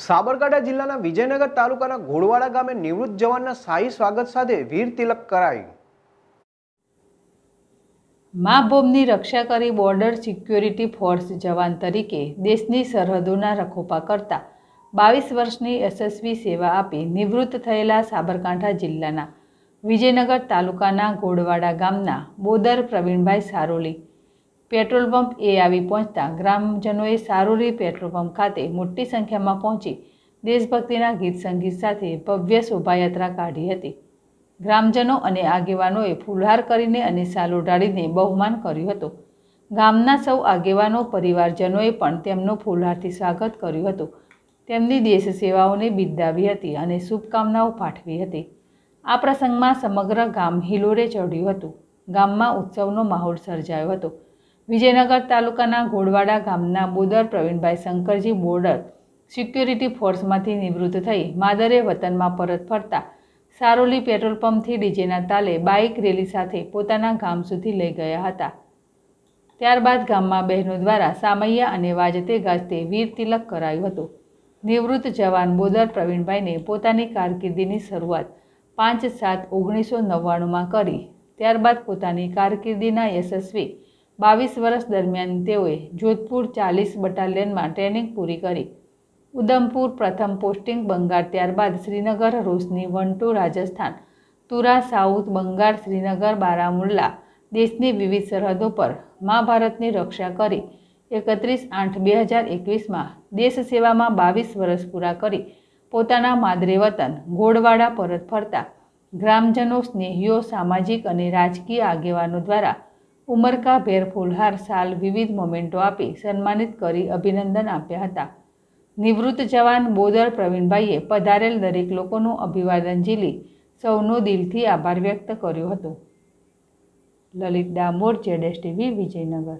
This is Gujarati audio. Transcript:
સાબરકાંઠા જિલ્લાના વિજયનગર તાલુકાના ઘોડવાડા ગામે નિવૃત્ત જવાનના શાહી સ્વાગત સાથે વીર તિલક કરાયું મા બોમ્બની રક્ષા કરી બોર્ડર સિક્યોરિટી ફોર્સ જવાન તરીકે દેશની સરહદોના રખોપા કરતા બાવીસ વર્ષની યશસ્વી સેવા આપી નિવૃત્ત થયેલા સાબરકાંઠા જિલ્લાના વિજયનગર તાલુકાના ઘોડવાડા ગામના બોદર પ્રવીણભાઈ સારોલી પેટ્રોલ પંપ એ આવી પહોંચતા ગ્રામજનોએ સારોલી પેટ્રોલ પંપ ખાતે મોટી સંખ્યામાં પહોંચી દેશભક્તિના ગીત સંગીત સાથે ભવ્ય શોભાયાત્રા કાઢી હતી ગ્રામજનો અને આગેવાનોએ ફુલહાર કરીને અને સાલો ઢાળીને બહુમાન કર્યું હતું ગામના સૌ આગેવાનો પરિવારજનોએ પણ તેમનું ફુલહારથી સ્વાગત કર્યું હતું તેમની દેશ સેવાઓને બિરદાવી હતી અને શુભકામનાઓ પાઠવી હતી આ પ્રસંગમાં સમગ્ર ગામ હિલોરે ચઢ્યું હતું ગામમાં ઉત્સવનો માહોલ સર્જાયો હતો વિજયનગર તાલુકાના ઘોડવાડા ગામના બોદર પ્રવીણભાઈ શંકરજી બોર્ડર સિક્યુરિટી ફોર્સમાંથી નિવૃત્ત થઈ માદરે વતનમાં પરત ફરતા સારોલી પેટ્રોલ પંપથી ડીજેના તાલે બાઇક રેલી સાથે પોતાના ગામ સુધી લઈ ગયા હતા ત્યારબાદ ગામમાં બહેનો દ્વારા સામૈયા અને વાજતે ગાજતે વીર તિલક કરાયું હતું નિવૃત્ત જવાન બોદર પ્રવીણભાઈને પોતાની કારકિર્દીની શરૂઆત પાંચ સાત ઓગણીસો નવ્વાણુંમાં કરી ત્યારબાદ પોતાની કારકિર્દીના યશસ્વી બાવીસ વર્ષ દરમિયાન તેઓએ જોધપુર ચાલીસ બટાલિયનમાં ટ્રેનિંગ પૂરી કરી ઉધમપુર પ્રથમ પોસ્ટિંગ બંગાળ ત્યારબાદ શ્રીનગર રોશની one two Rajasthan Tura south Bengal Srinagar Baramulla દેશની વિવિધ સરહદો પર મહાભારતની રક્ષા કરી એકત્રીસ આઠ બે હજાર એકવીસમાં દેશ સેવામાં બાવીસ વર્ષ પૂરા કરી પોતાના માદરે વતન ગોળવાડા પરત ફરતા ગ્રામજનો સ્નેહીઓ સામાજિક અને રાજકીય આગેવાનો દ્વારા ઉમરકાભેર ફૂલહાર સાલ વિવિધ મોમેન્ટો આપી સન્માનિત કરી અભિનંદન આપ્યા હતા નિવૃત્ત જવાન બોદર પ્રવીણભાઈએ પધારેલ દરેક લોકોનું અભિવાદન ઝીલી સૌનો દિલથી આભાર વ્યક્ત કર્યો હતો લલિત ડામોર જેડેશ ટીવી વિજયનગર